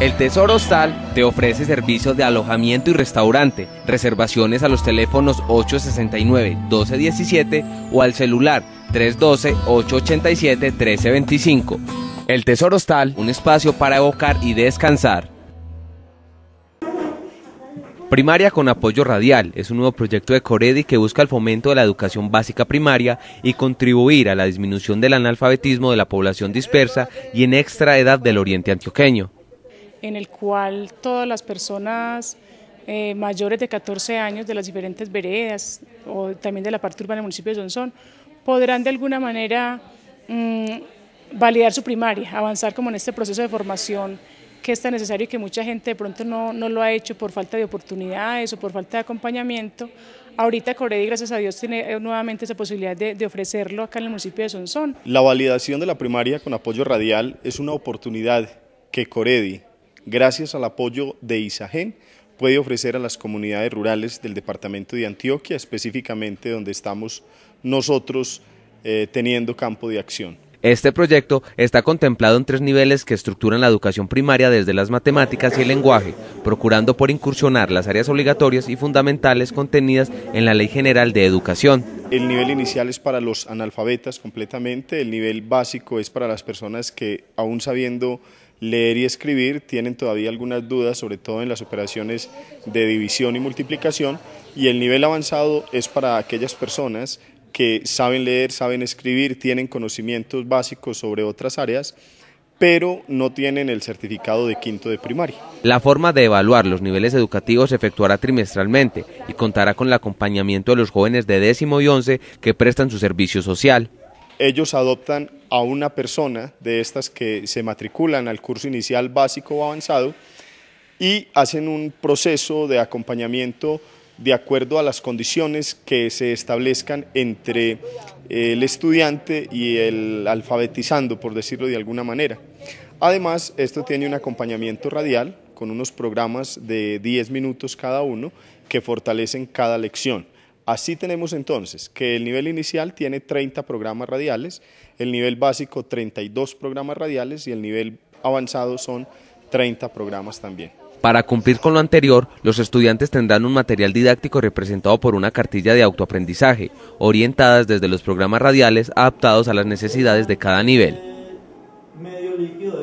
El Tesoro Hostal te ofrece servicios de alojamiento y restaurante, reservaciones a los teléfonos 869-1217 o al celular 312-887-1325. El Tesoro Hostal, un espacio para evocar y descansar. Primaria con apoyo radial es un nuevo proyecto de Coredi que busca el fomento de la educación básica primaria y contribuir a la disminución del analfabetismo de la población dispersa y en extra edad del oriente antioqueño en el cual todas las personas eh, mayores de 14 años de las diferentes veredas o también de la parte urbana del municipio de Sonzón, podrán de alguna manera mm, validar su primaria, avanzar como en este proceso de formación que es tan necesario y que mucha gente de pronto no, no, lo ha hecho por falta de oportunidades o por falta de acompañamiento. Ahorita Coredi, gracias a Dios, tiene eh, nuevamente esa posibilidad de, de, ofrecerlo acá en el municipio de Sonsón. La validación de la primaria con apoyo radial es una oportunidad que Coredi, gracias al apoyo de ISAGEN, puede ofrecer a las comunidades rurales del departamento de Antioquia, específicamente donde estamos nosotros eh, teniendo campo de acción. Este proyecto está contemplado en tres niveles que estructuran la educación primaria desde las matemáticas y el lenguaje, procurando por incursionar las áreas obligatorias y fundamentales contenidas en la Ley General de Educación. El nivel inicial es para los analfabetas completamente, el nivel básico es para las personas que aún sabiendo leer y escribir, tienen todavía algunas dudas, sobre todo en las operaciones de división y multiplicación, y el nivel avanzado es para aquellas personas que saben leer, saben escribir, tienen conocimientos básicos sobre otras áreas, pero no tienen el certificado de quinto de primaria. La forma de evaluar los niveles educativos se efectuará trimestralmente y contará con el acompañamiento de los jóvenes de décimo y once que prestan su servicio social. Ellos adoptan a una persona de estas que se matriculan al curso inicial básico o avanzado y hacen un proceso de acompañamiento de acuerdo a las condiciones que se establezcan entre eh, el estudiante y el alfabetizando, por decirlo de alguna manera. Además, esto tiene un acompañamiento radial con unos programas de 10 minutos cada uno que fortalecen cada lección. Así tenemos entonces que el nivel inicial tiene 30 programas radiales, el nivel básico 32 programas radiales y el nivel avanzado son 30 programas también. Para cumplir con lo anterior, los estudiantes tendrán un material didáctico representado por una cartilla de autoaprendizaje, orientadas desde los programas radiales adaptados a las necesidades de cada nivel. Medio